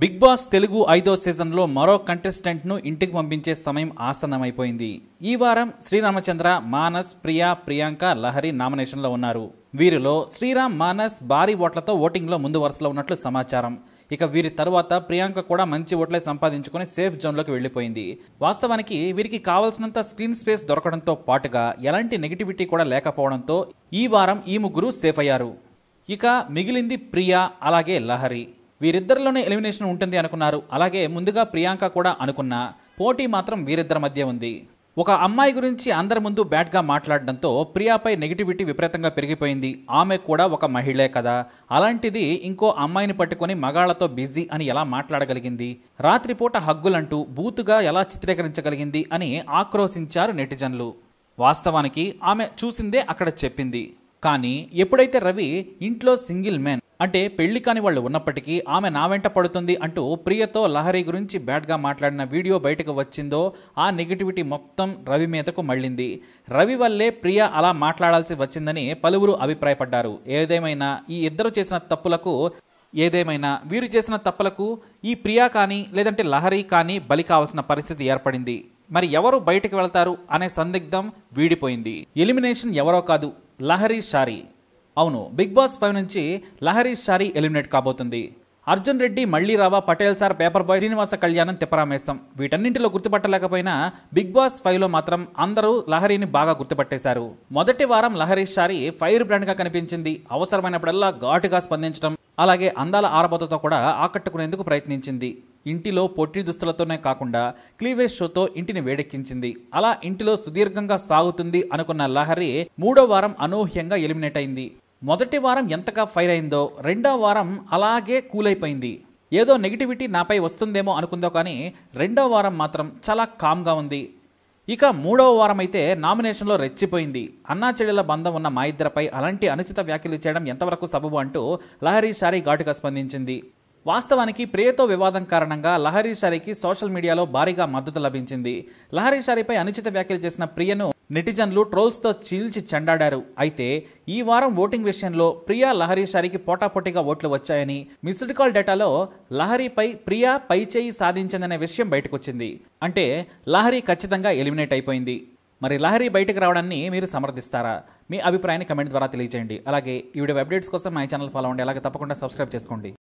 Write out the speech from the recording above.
big boss Telugu ఐదో సీజన్లో మరో కంటెస్టెంట్ను ఇంటికి పంపించే సమయం ఆసన్నమైపోయింది ఈ వారం శ్రీరామచంద్ర మానస్ ప్రియా ప్రియాంక లహరి నామినేషన్లో ఉన్నారు వీరిలో శ్రీరామ్ మానస్ భారీ ఓట్లతో ఓటింగ్లో ముందు వరుసలో ఉన్నట్లు సమాచారం ఇక వీరి తర్వాత ప్రియాంక కూడా మంచి ఓట్లే సంపాదించుకుని సేఫ్ జోన్లోకి వెళ్ళిపోయింది వాస్తవానికి వీరికి కావాల్సినంత స్క్రీన్ స్పేస్ దొరకడంతో పాటుగా ఎలాంటి నెగిటివిటీ కూడా లేకపోవడంతో ఈ వారం ఈ ముగ్గురు సేఫ్ అయ్యారు ఇక మిగిలింది ప్రియా అలాగే లహరి వీరిద్దరిలోనే ఎలిమినేషన్ ఉంటుంది అనుకున్నారు అలాగే ముందుగా ప్రియాంక కూడా అనుకున్న పోటీ మాత్రం వీరిద్దరి మధ్య ఉంది ఒక అమ్మాయి గురించి అందరి ముందు బ్యాట్గా మాట్లాడడంతో ప్రియాపై నెగిటివిటీ విపరీతంగా పెరిగిపోయింది ఆమె కూడా ఒక మహిళే కదా అలాంటిది ఇంకో అమ్మాయిని పట్టుకుని మగాళ్లతో బిజీ అని ఎలా మాట్లాడగలిగింది రాత్రిపూట హగ్గులంటూ బూతుగా ఎలా చిత్రీకరించగలిగింది అని ఆక్రోశించారు నెటిజన్లు వాస్తవానికి ఆమె చూసిందే అక్కడ చెప్పింది కానీ ఎప్పుడైతే రవి ఇంట్లో సింగిల్ మెన్ అంటే పెళ్లి కాని వాళ్ళు ఉన్నప్పటికీ ఆమె నా వెంట పడుతుంది అంటూ ప్రియతో లహరి గురించి బ్యాడ్గా మాట్లాడిన వీడియో బయటకు వచ్చిందో ఆ నెగిటివిటీ మొత్తం రవి మీదకు మళ్ళింది రవి వల్లే ప్రియ అలా మాట్లాడాల్సి వచ్చిందని పలువురు అభిప్రాయపడ్డారు ఏదేమైనా ఈ ఇద్దరు చేసిన తప్పులకు ఏదేమైనా వీరు చేసిన తప్పులకు ఈ ప్రియా కానీ లేదంటే లహరి కానీ బలి కావాల్సిన పరిస్థితి ఏర్పడింది మరి ఎవరు బయటకు వెళ్తారు అనే సందిగ్ధం వీడిపోయింది ఎలిమినేషన్ ఎవరో కాదు లహరి షారీ అవును బిగ్ బాస్ ఫైవ్ నుంచి లహరి షారీ ఎలిమినేట్ కాబోతుంది Arjun Reddy Malli Raava Patel sir paper boy Srinivasa Kalyanam Thipparamesam వీటన్నింటిలో గుర్తుపట్టలేకపోయినా big boss ఫైవ్లో మాత్రం అందరూ లహరిని బాగా గుర్తుపట్టేశారు మొదటి వారం లహరి షారీ ఫైర్ బ్రాండ్గా కనిపించింది అవసరమైనప్పుడల్లా ఘాటుగా స్పందించడం అలాగే అందాల ఆరబోతతో కూడా ఆకట్టుకునేందుకు ప్రయత్నించింది ఇంటిలో పొట్టి దుస్తులతోనే కాకుండా క్లీవేజ్ షోతో ఇంటిని వేడెక్కించింది అలా ఇంటిలో సుదీర్ఘంగా సాగుతుంది అనుకున్న లహరి మూడో వారం అనూహ్యంగా ఎలిమినేట్ అయింది మొదటి వారం ఎంతగా ఫైర్ అయిందో రెండో వారం అలాగే కూల్ అయిపోయింది ఏదో నెగిటివిటీ నాపై వస్తుందేమో అనుకుందో కానీ రెండో వారం మాత్రం చాలా కామ్గా ఉంది ఇక మూడవ వారం అయితే నామినేషన్లో రెచ్చిపోయింది అన్నా చెల్లెల బంధం ఉన్న మా ఇద్దరిపై అలాంటి అనుచిత వ్యాఖ్యలు చేయడం ఎంతవరకు సబబు అంటూ లహరీ షారీ ఘాటుగా స్పందించింది వాస్తవానికి ప్రియతో వివాదం కారణంగా లహరీ షారీకి సోషల్ మీడియాలో భారీగా మద్దతు లభించింది లహరీ షారీపై అనుచిత వ్యాఖ్యలు చేసిన ప్రియను నెటిజన్లు ట్రోల్స్తో చీల్చి చెండాడారు అయితే ఈ వారం ఓటింగ్ విషయంలో ప్రియా లహరి షారీకి పోటాపోటీగా ఓట్లు వచ్చాయని మిస్డ్ కాల్ డేటాలో లహరిపై ప్రియా పైచేయి సాధించిందనే విషయం బయటకొచ్చింది అంటే లహరి ఖచ్చితంగా ఎలిమినేట్ అయిపోయింది మరి లహరి బయటకు రావడాన్ని మీరు సమర్థిస్తారా మీ అభిప్రాయాన్ని కమెంట్ ద్వారా తెలియజేయండి అలాగే ఈ వీడియో అప్డేట్స్ కోసం మా ఛానల్ ఫాలో అవ్వండి అలాగే తప్పకుండా సబ్స్క్రైబ్ చేసుకోండి